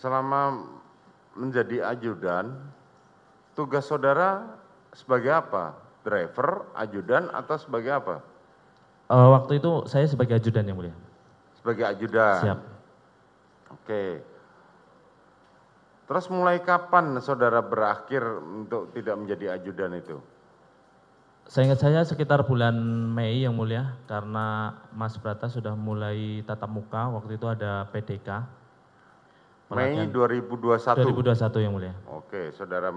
selama menjadi ajudan tugas saudara sebagai apa? Driver, ajudan atau sebagai apa? Uh, waktu itu saya sebagai ajudan yang mulia. Sebagai ajudan. Siap. Oke. Terus mulai kapan saudara berakhir untuk tidak menjadi ajudan itu? Saya ingat saya sekitar bulan Mei yang mulia karena Mas Brata sudah mulai tatap muka waktu itu ada PDK Mei 2021. 2021 yang mulia. Oke, saudara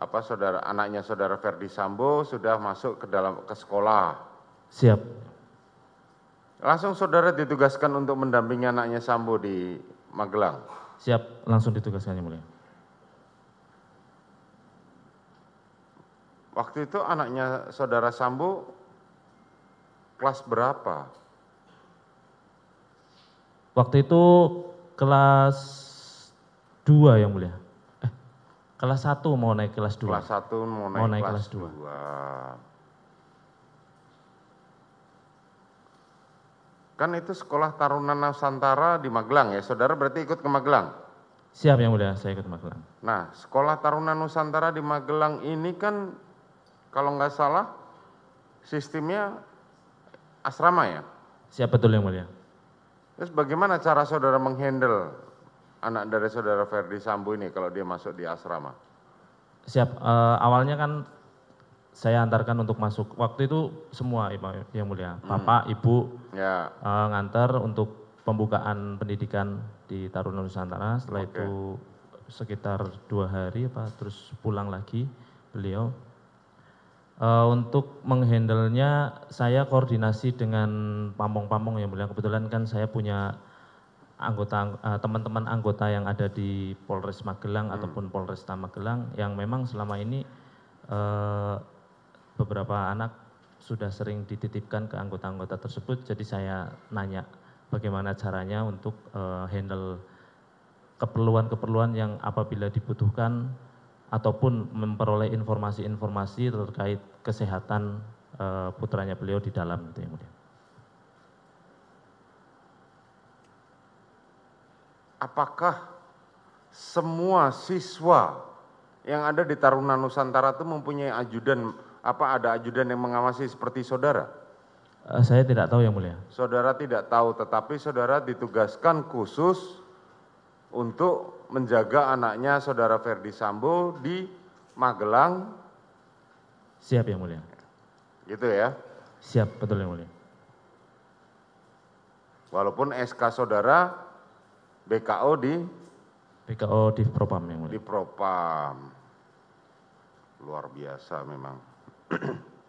apa saudara anaknya saudara Ferdi Sambo sudah masuk ke dalam ke sekolah. Siap. Langsung saudara ditugaskan untuk mendampingi anaknya Sambo di Magelang. Siap, langsung ditugaskan yang mulia. Waktu itu anaknya saudara Sambo kelas berapa? Waktu itu kelas 2 yang mulia. Eh, kelas 1 mau naik kelas 2. Kelas 1 mau naik, mau naik kelas, dua. 2. Kan itu sekolah Taruna Nusantara di Magelang ya, saudara berarti ikut ke Magelang? Siap yang mulia, saya ikut ke Magelang. Nah, sekolah Taruna Nusantara di Magelang ini kan kalau nggak salah sistemnya asrama ya? Siap betul yang mulia. Terus bagaimana cara saudara menghandle anak dari saudara Ferdi Sambo ini kalau dia masuk di asrama? Siap, uh, awalnya kan saya antarkan untuk masuk. Waktu itu semua yang mulia, hmm. bapak, ibu, ya. uh, eh, ngantar untuk pembukaan pendidikan di Taruna Nusantara. Setelah okay. itu sekitar dua hari apa, terus pulang lagi beliau. Eh, untuk menghandlenya saya koordinasi dengan pamong pamong yang mulia kebetulan kan saya punya eh, teman teman anggota yang ada di polres magelang hmm. ataupun polresta magelang yang memang selama ini eh, beberapa anak sudah sering dititipkan ke anggota anggota tersebut jadi saya nanya bagaimana caranya untuk handle keperluan keperluan yang apabila dibutuhkan ataupun memperoleh informasi informasi terkait kesehatan eh, putranya beliau di dalam itu yang mulia. Apakah semua siswa yang ada di Taruna Nusantara itu mempunyai ajudan apa ada ajudan yang mengawasi seperti saudara? Eh, saya tidak tahu yang mulia. Saudara tidak tahu, tetapi saudara ditugaskan khusus untuk menjaga anaknya saudara Ferdi Sambo di Magelang. Siap yang mulia. Gitu ya. Siap, betul yang mulia. Walaupun SK saudara BKO di BKO di Propam yang mulia. Di Propam. Luar biasa memang.